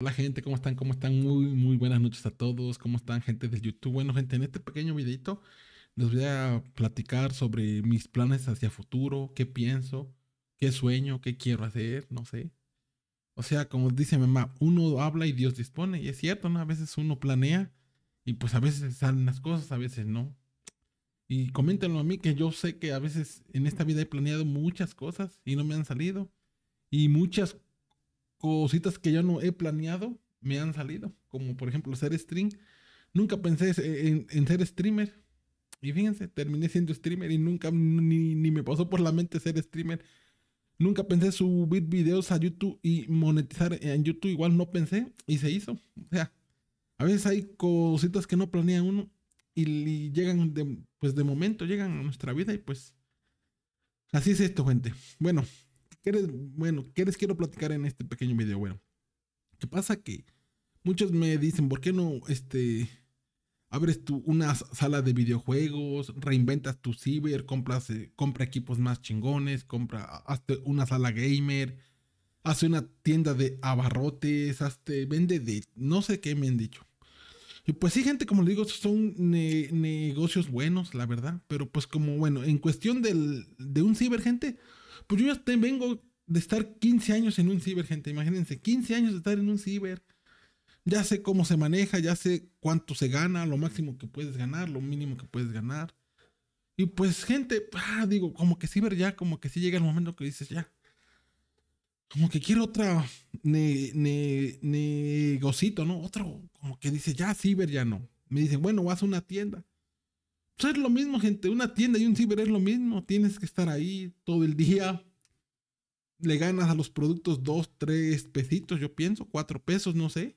Hola gente, ¿cómo están? ¿Cómo están? Muy, muy buenas noches a todos. ¿Cómo están gente del YouTube? Bueno gente, en este pequeño videito les voy a platicar sobre mis planes hacia futuro, qué pienso, qué sueño, qué quiero hacer, no sé. O sea, como dice mi mamá, uno habla y Dios dispone. Y es cierto, ¿no? A veces uno planea y pues a veces salen las cosas, a veces no. Y coméntenlo a mí que yo sé que a veces en esta vida he planeado muchas cosas y no me han salido. Y muchas cositas que yo no he planeado me han salido, como por ejemplo ser stream. Nunca pensé en, ser streamer. Y fíjense, terminé siendo streamer y nunca ni, me pasó por la mente ser streamer. Nunca pensé subir videos a YouTube y monetizar en YouTube. Igual no pensé y se hizo. O sea, a veces hay cositas que no planea uno y, llegan pues de momento, llegan a nuestra vida y pues así es esto, gente. Bueno, ¿qué bueno, ¿qué les quiero platicar en este pequeño video? Bueno, ¿qué pasa? Que muchos me dicen, ¿por qué no este, abres tu, una sala de videojuegos, reinventas tu ciber, compras, eh, compra equipos más chingones, compra, hazte una sala gamer, hazte una tienda de abarrotes, hazte, vende de, no sé qué me han dicho. Y pues sí, gente, como les digo, son negocios buenos, la verdad. Pero pues como, bueno, en cuestión del, de un ciber, gente, pues yo ya vengo de estar 15 años en un ciber, gente. Imagínense, 15 años de estar en un ciber. Ya sé cómo se maneja, ya sé cuánto se gana, lo máximo que puedes ganar, lo mínimo que puedes ganar. Y pues, gente, ah, digo, como que ciber ya, como que sí llega el momento que dices ya. Como que quiero otra ne, negocito, ¿no? Otro, como que dice ya, ciber ya no. Me dicen, bueno, vas a una tienda. Pues, es lo mismo, gente. Una tienda y un ciber es lo mismo. Tienes que estar ahí todo el día. Le ganas a los productos dos, tres pesitos, yo pienso, cuatro pesos, no sé.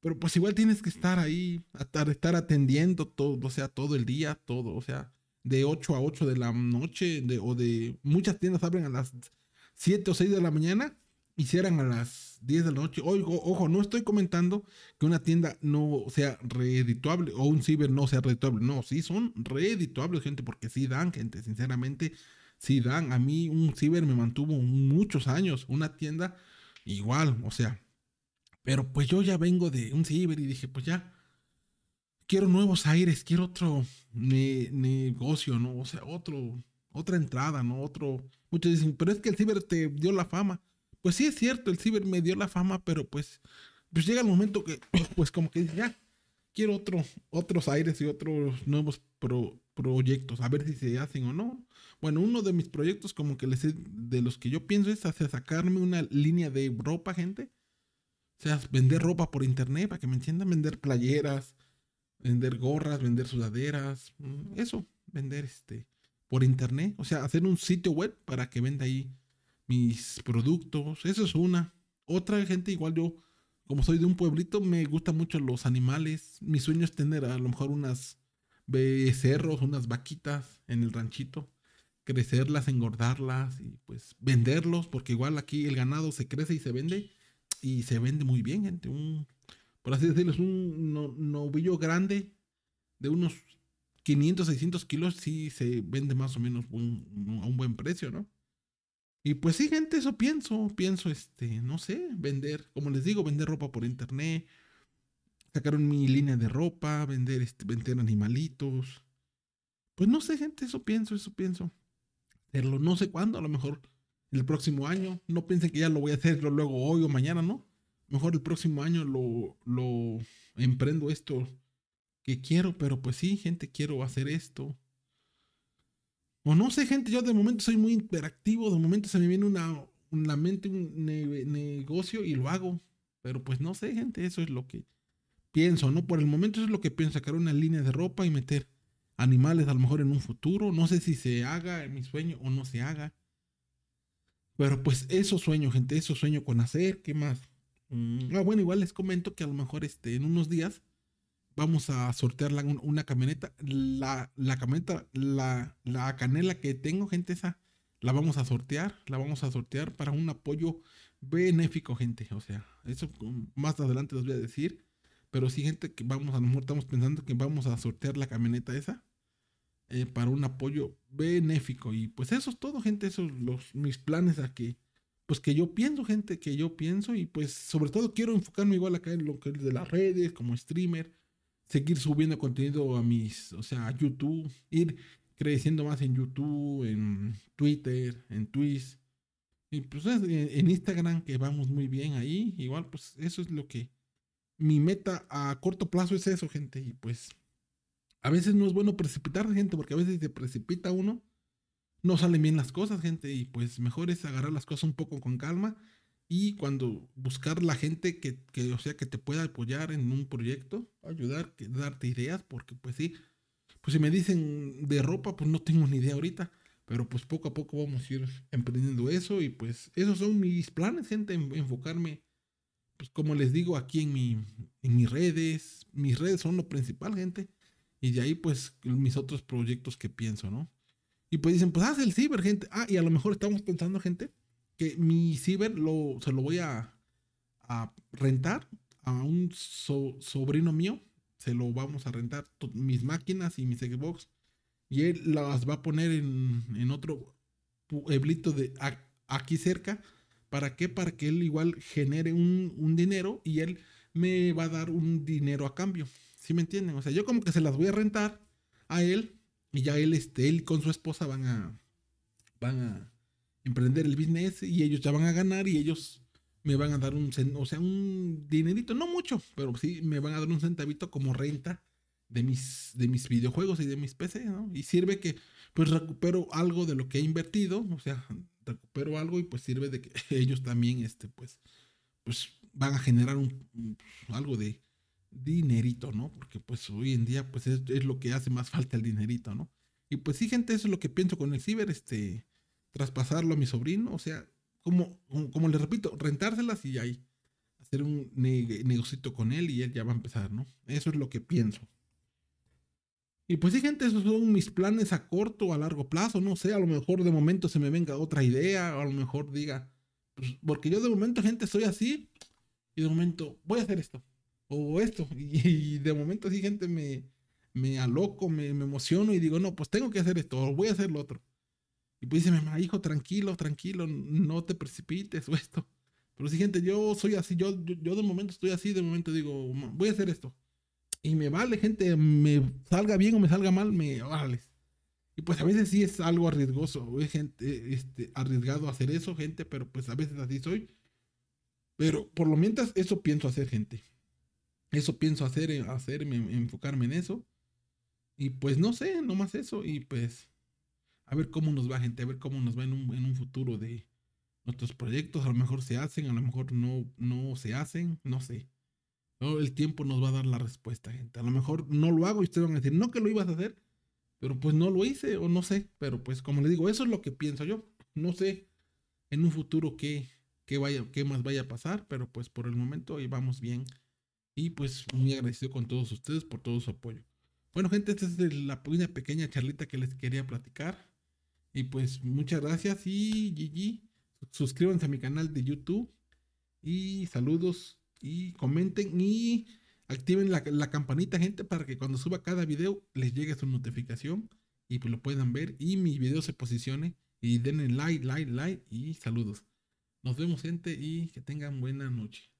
Pero pues igual tienes que estar ahí, estar atendiendo todo, o sea, todo el día, todo, o sea, de 8 a 8 de la noche, de, o de muchas tiendas abren a las 7 o 6 de la mañana y cierran a las 10 de la noche. Oigo, ojo, no estoy comentando que una tienda no sea reedituable o un ciber no sea reeditable. No, sí son reeditables, gente, porque sí dan, gente, sinceramente, sí dan. A mí un ciber me mantuvo muchos años, una tienda igual, o sea. Pero pues yo ya vengo de un ciber y dije, pues ya, quiero nuevos aires, quiero otro negocio, ¿no? O sea, otro, otra entrada, ¿no? Otro... Muchos dicen, pero es que el ciber te dio la fama pues sí es cierto, el ciber me dio la fama, pero pues, pues llega el momento que, pues, pues como que ya, quiero otro, otros aires y otros nuevos proyectos, a ver si se hacen o no. Bueno, uno de mis proyectos como que les de los que yo pienso es hacia sacarme una línea de ropa, gente. O sea, vender ropa por internet, para que me entiendan, vender playeras, vender gorras, vender sudaderas, mm, eso, vender este por internet, o sea, hacer un sitio web para que venda ahí mis productos. Eso es una. Otra gente, igual yo, como soy de un pueblito, me gustan mucho los animales. Mi sueño es tener a lo mejor unas becerros, unas vaquitas en el ranchito. Crecerlas, engordarlas y pues venderlos, porque igual aquí el ganado se crece y se vende. Y se vende muy bien, gente. Un, por así decirlo, es un novillo grande de unos 500, 600 kilos, sí se vende más o menos a un buen precio, ¿no? Y pues sí, gente, eso pienso, pienso, este, no sé, vender, como les digo, vender ropa por internet, sacar mi línea de ropa, vender, este, vender animalitos. Pues no sé, gente, eso pienso, eso pienso. Hacerlo no sé cuándo, a lo mejor el próximo año. No piensen que ya lo voy a hacer luego hoy o mañana, ¿no? Mejor el próximo año lo, lo emprendo esto que quiero, pero pues sí, gente, quiero hacer esto. O no sé, gente, yo de momento soy muy interactivo, de momento se me viene una, mente un negocio y lo hago. Pero pues no sé, gente, eso es lo que pienso, ¿no? Por el momento eso es lo que pienso, sacar una línea de ropa y meter animales a lo mejor en un futuro. No sé si se haga en mi sueño o no se haga. Pero pues eso sueño, gente, eso sueño con hacer, ¿qué más? Mm. ah, bueno, igual les comento que a lo mejor este, en unos días vamos a sortear una, camioneta. La, la camioneta, la, canela que tengo, gente, esa la vamos a sortear. La vamos a sortear para un apoyo benéfico, gente. O sea, eso más adelante les voy a decir. Pero sí, gente, que vamos, a estamos pensando que vamos a sortear la camioneta esa eh, para un apoyo benéfico. Y pues eso es todo, gente. Esos son los, mis planes aquí pues que yo pienso, gente, que yo pienso y pues sobre todo quiero enfocarme igual acá en lo que es de las redes, como streamer, seguir subiendo contenido a mis, o sea, a YouTube, ir creciendo más en YouTube, en Twitter, en Twitch. Y pues eh, en Instagram que vamos muy bien ahí. Igual, pues eso es lo que... Mi meta a corto plazo es eso, gente. Y pues a veces no es bueno precipitar, gente, porque a veces se precipita uno. No salen bien las cosas, gente. Y pues mejor es agarrar las cosas un poco con calma y cuando buscar la gente que, o sea, que te pueda apoyar en un proyecto, ayudar, darte ideas, porque pues sí, pues si me dicen de ropa, pues no tengo ni idea ahorita, pero pues poco a poco vamos a ir emprendiendo eso y pues esos son mis planes, gente, enfocarme, pues como les digo, aquí en, en mis redes, mis redes son lo principal, gente, y de ahí pues mis otros proyectos que pienso, ¿no? Y pues dicen, pues haz el ciber, gente. Ah, y a lo mejor estamos pensando, gente, que mi ciber lo, se lo voy a, a rentar a un sobrino mío. Se lo vamos a rentar mis máquinas y mis Xbox. Y él las va a poner en, otro pueblito de aquí cerca. ¿Para qué? Para que él igual genere un, un, dinero y él me va a dar un dinero a cambio. ¿Sí me entienden? O sea, yo como que se las voy a rentar a él y ya él, este, él con su esposa van a, van a, emprender el business y ellos ya van a ganar y ellos me van a dar un, o sea, un dinerito, no mucho, pero sí me van a dar un centavito como renta de mis, de mis videojuegos y de mis PC, ¿no? Y sirve que pues recupero algo de lo que he invertido, o sea, recupero algo y pues sirve de que ellos también, este, pues, pues van a generar un, algo de dinerito, ¿no? Porque pues hoy en día pues es, es lo que hace más falta el dinerito, ¿no? Y pues sí, gente, eso es lo que pienso con el ciber, este, traspasarlo a mi sobrino, o sea, como, como, le repito, rentárselas y ahí hacer un negocito con él y él ya va a empezar, ¿no? Eso es lo que pienso. Y pues sí, gente, esos son mis planes a corto o a largo plazo, no sé, a lo mejor de momento se me venga otra idea, o a lo mejor diga, pues, porque yo de momento, gente, soy así, y de momento voy a hacer esto, o esto, y, de momento sí, gente, me, me aloco, me, me emociono y digo, no, pues tengo que hacer esto, o voy a hacer lo otro. Y pues dice mi mamá, hijo, tranquilo, tranquilo, no te precipites o esto. Pero sí, gente, yo soy así, yo, yo, de momento estoy así, de momento digo, voy a hacer esto. Y me vale, gente, me salga bien o me salga mal, me vale. Y pues a veces sí es algo arriesgoso, es gente, este, arriesgado hacer eso, gente, pero pues a veces así soy. Pero por lo mientras, eso pienso hacer, gente. Eso pienso hacer, hacerme, enfocarme en eso. Y pues no sé, nomás eso. Y pues a ver cómo nos va, gente, a ver cómo nos va en un, futuro de nuestros proyectos. A lo mejor se hacen, a lo mejor no, no se hacen, no sé. el tiempo nos va a dar la respuesta, gente. A lo mejor no lo hago y ustedes van a decir, no que lo ibas a hacer, pero pues no lo hice o no sé. Pero pues como les digo, eso es lo que pienso yo. No sé en un futuro qué, qué, vaya, qué más vaya a pasar, pero pues por el momento ahí vamos bien. Y pues muy agradecido con todos ustedes por todo su apoyo. Bueno, gente, esta es la pequeña charlita que les quería platicar. Y pues muchas gracias y GG. Suscríbanse a mi canal de YouTube. Y saludos. Y comenten y activen la, la campanita, gente, para que cuando suba cada video les llegue su notificación y pues lo puedan ver y mi video se posicione y denle like, like, like y saludos. Nos vemos gente y que tengan buena noche.